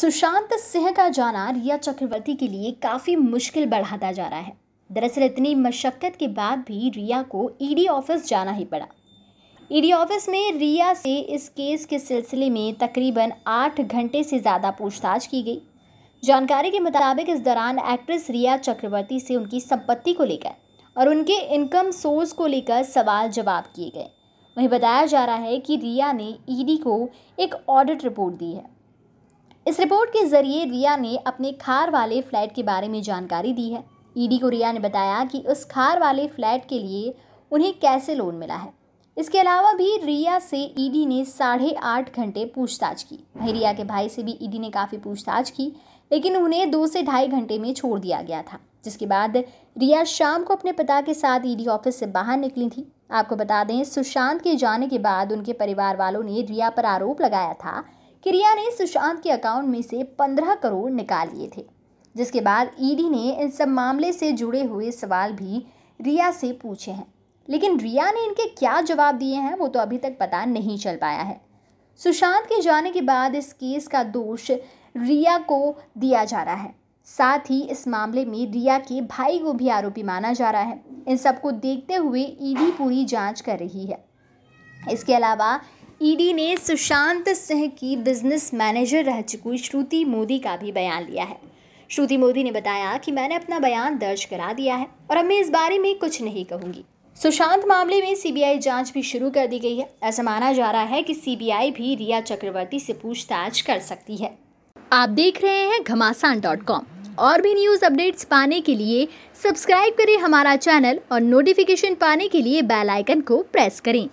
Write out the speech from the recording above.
सुशांत सिंह का जाना रिया चक्रवर्ती के लिए काफ़ी मुश्किल बढ़ाता जा रहा है दरअसल इतनी मशक्क़त के बाद भी रिया को ईडी e ऑफिस जाना ही पड़ा ईडी e ऑफिस में रिया से इस केस के सिलसिले में तकरीबन आठ घंटे से ज़्यादा पूछताछ की गई जानकारी के मुताबिक इस दौरान एक्ट्रेस रिया चक्रवर्ती से उनकी संपत्ति को लेकर और उनके इनकम सोर्स को लेकर सवाल जवाब किए गए वहीं बताया जा रहा है कि रिया ने ईडी e को एक ऑडिट रिपोर्ट दी है इस रिपोर्ट के जरिए रिया ने अपने खार वाले फ्लैट के बारे में जानकारी दी है ईडी को रिया ने बताया कि उस खार वाले फ्लैट के लिए उन्हें कैसे लोन मिला है इसके अलावा भी रिया से ईडी ने साढ़े आठ घंटे पूछताछ की वहीं रिया के भाई से भी ईडी ने काफ़ी पूछताछ की लेकिन उन्हें दो से ढाई घंटे में छोड़ दिया गया था जिसके बाद रिया शाम को अपने पिता के साथ ईडी ऑफिस से बाहर निकली थी आपको बता दें सुशांत के जाने के बाद उनके परिवार वालों ने रिया पर आरोप लगाया था रिया ने सुशांत के अकाउंट में से पंद्रह करोड़ निकाल लिए थे जिसके बाद ईडी ने इन सब मामले से जुड़े हुए सवाल भी रिया से पूछे हैं लेकिन रिया ने इनके क्या जवाब दिए हैं वो तो अभी तक पता नहीं चल पाया है सुशांत के जाने के बाद इस केस का दोष रिया को दिया जा रहा है साथ ही इस मामले में रिया के भाई को भी आरोपी माना जा रहा है इन सबको देखते हुए ईडी पूरी जांच कर रही है इसके अलावा ईडी ने सुशांत सिंह की बिजनेस मैनेजर रह चुकी श्रुति मोदी का भी बयान लिया है श्रुति मोदी ने बताया कि मैंने अपना बयान दर्ज करा दिया है और अब मैं इस बारे में कुछ नहीं कहूंगी सुशांत मामले में सीबीआई जांच भी शुरू कर दी गई है ऐसा माना जा रहा है कि सीबीआई भी रिया चक्रवर्ती से पूछताछ कर सकती है आप देख रहे हैं घमासान डॉट कॉम और भी न्यूज़ अपडेट्स पाने के लिए सब्सक्राइब करें हमारा चैनल और नोटिफिकेशन पाने के लिए बेल आइकन को प्रेस करें